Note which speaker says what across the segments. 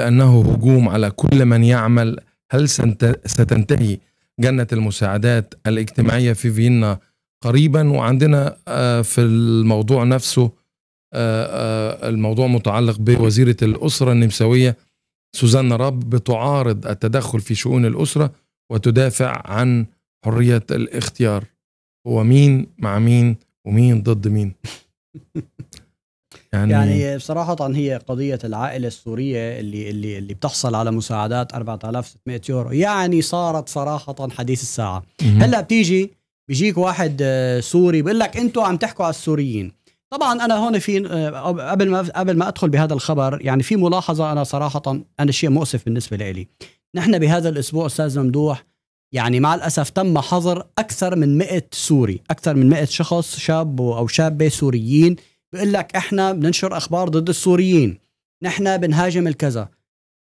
Speaker 1: لأنه هجوم على كل من يعمل هل ستنتهي جنة المساعدات الاجتماعية في فيينا قريبا وعندنا آه، في الموضوع نفسه آه، آه، الموضوع متعلق بوزيرة الأسرة النمساوية سوزان راب بتعارض التدخل في شؤون الأسرة وتدافع عن حرية الاختيار هو مين مع مين ومين ضد مين يعني,
Speaker 2: يعني بصراحة هي قضية العائلة السورية اللي اللي اللي بتحصل على مساعدات 4600 يورو يعني صارت صراحة حديث الساعة مم. هلا بتيجي بيجيك واحد آه، سوري بيقول لك انتم عم تحكوا على السوريين طبعا انا هون في آه، قبل ما قبل ما ادخل بهذا الخبر يعني في ملاحظة انا صراحة انا شيء مؤسف بالنسبة لي نحن بهذا الاسبوع استاذ ممدوح يعني مع الاسف تم حظر اكثر من 100 سوري اكثر من 100 شخص شاب او شابه سوريين بقول لك احنا بننشر اخبار ضد السوريين نحن بنهاجم الكذا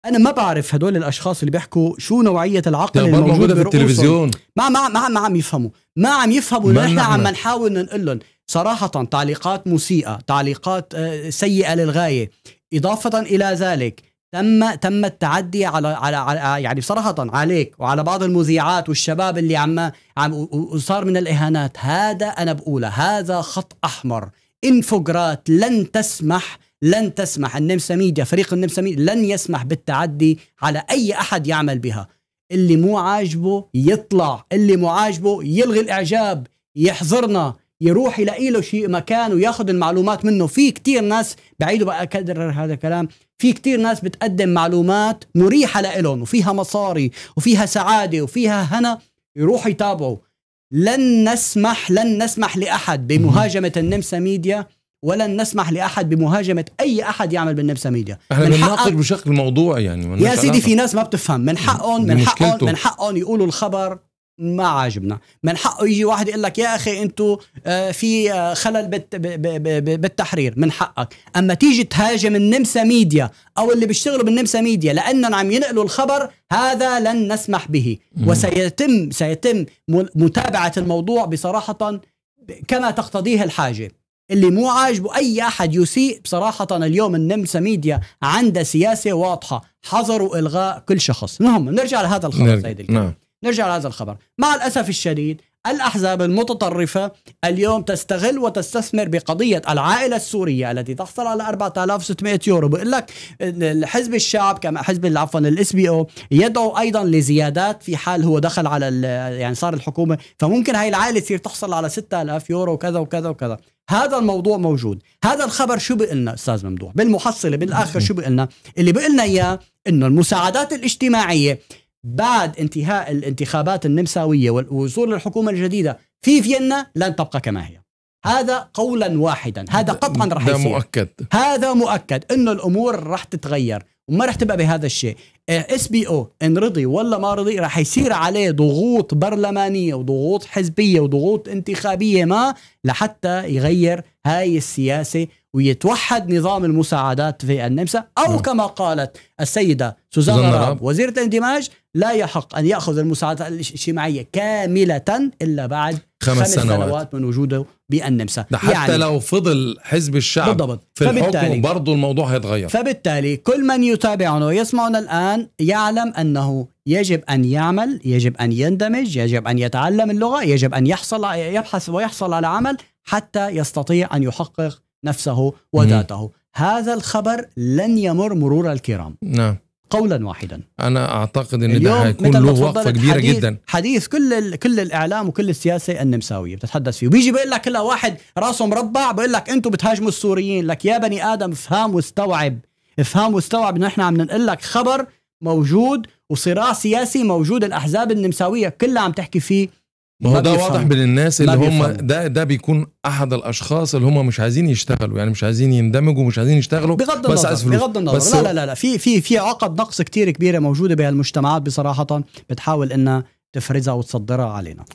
Speaker 2: انا ما بعرف هدول الاشخاص اللي بيحكوا شو نوعيه العقل اللي موجوده في التلفزيون ما ما ما, ما عم يفهموا ما عم يفهموا نحن عم نحاول نقول لهم صراحه تعليقات مسيئه تعليقات آه، سيئه للغايه اضافه الى ذلك تم تم التعدي على على, على يعني صراحه عليك وعلى بعض المذيعات والشباب اللي عم عم وصار من الاهانات هذا انا بقولها هذا خط احمر انفوجرات لن تسمح لن تسمح النمسا ميديا فريق النمسا ميديا لن يسمح بالتعدي على أي أحد يعمل بها اللي مو عاجبه يطلع اللي مو عاجبه يلغي الإعجاب يحضرنا يروح يلاقي له شيء مكان وياخذ المعلومات منه في كتير ناس بعيدوا بقى اكرر هذا الكلام في كتير ناس بتقدم معلومات مريحة لهم وفيها مصاري وفيها سعادة وفيها هنا يروحوا يتابعوا لن نسمح لن نسمح لأحد بمهاجمة النمسا ميديا ولن نسمح لأحد بمهاجمة أي أحد يعمل بالنمسا ميديا احنا بنناقش
Speaker 1: بشكل موضوعي يعني يا سيدي في
Speaker 2: ناس ما بتفهم من حقهم من حقهم من حقهم يقولوا الخبر ما عاجبنا من حقه يجي واحد يقول لك يا اخي انتو آه، في آه، خلل بالتحرير من حقك اما تيجي تهاجم النمسا ميديا او اللي بيشتغلوا بالنمسا ميديا لانهم عم ينقلوا الخبر هذا لن نسمح به وسيتم سيتم متابعه الموضوع بصراحه كما تقتضيه الحاجه اللي مو عاجبه اي احد يسيء بصراحه اليوم النمسا ميديا عندها سياسه واضحه حظر الغاء كل شخص المهم نرجع لهذا الخبر سيد الكريم نعم. نرجع لهذا الخبر مع الأسف الشديد الأحزاب المتطرفة اليوم تستغل وتستثمر بقضية العائلة السورية التي تحصل على 4600 يورو بقول لك الحزب الشعب كما حزب عفوا الاس بي او يدعو أيضا لزيادات في حال هو دخل على يعني صار الحكومة فممكن هاي العائلة تصير تحصل على 6000 يورو وكذا وكذا وكذا هذا الموضوع موجود هذا الخبر شو بقلنا استاذ ممدوح بالمحصله بالاخر شو بقلنا اللي بقلنا اياه انه المساعدات الاجتماعيه بعد انتهاء الانتخابات النمساوية والوصول للحكومة الجديدة في فيينا لن تبقى كما هي هذا قولا واحدا هذا قطعا رح يصير مؤكد هذا مؤكد انه الامور رح تتغير وما رح تبقى بهذا الشيء آه، اس بي او ان رضي ولا ما رضي رح يصير عليه ضغوط برلمانيه وضغوط حزبيه وضغوط انتخابيه ما لحتى يغير هاي السياسه ويتوحد نظام المساعدات في النمسا أو نعم. كما قالت السيدة سوزان راب وزيرة الاندماج لا يحق أن يأخذ المساعدات الاجتماعية كاملة إلا بعد خمس, خمس سنوات. سنوات من وجوده
Speaker 1: بالنمسا ده حتى يعني لو فضل حزب الشعب بالضبط. في الحكم برضه الموضوع هيتغير
Speaker 2: فبالتالي كل من يتابعنا ويسمعنا الآن يعلم أنه يجب أن يعمل يجب أن يندمج يجب أن يتعلم اللغة يجب أن يحصل يبحث ويحصل على عمل حتى يستطيع أن يحقق نفسه وذاته مم. هذا الخبر لن يمر مرور الكرام نعم قولا واحدا
Speaker 1: انا اعتقد ان ده هيكون له وقفه كبيره جدا
Speaker 2: حديث كل كل الاعلام وكل السياسه النمساويه بتتحدث فيه وبيجي بيقول لك لا واحد راسه مربع بيقول لك انتم بتهاجموا السوريين لك يا بني ادم افهم واستوعب افهم واستوعب انه احنا عم ننقل لك خبر موجود وصراع سياسي موجود الاحزاب النمساويه كلها عم تحكي فيه
Speaker 1: ما هو ده واضح بين الناس اللي هم ده ده بيكون احد الاشخاص اللي هم مش عايزين يشتغلوا يعني مش عايزين يندمجوا مش عايزين يشتغلوا بغض النظر بس عايز فلوس بغض النظر بس لا لا لا, في في في عقد
Speaker 2: نقص كتير كبيره موجوده بها المجتمعات بصراحه بتحاول انها تفرزها وتصدرها علينا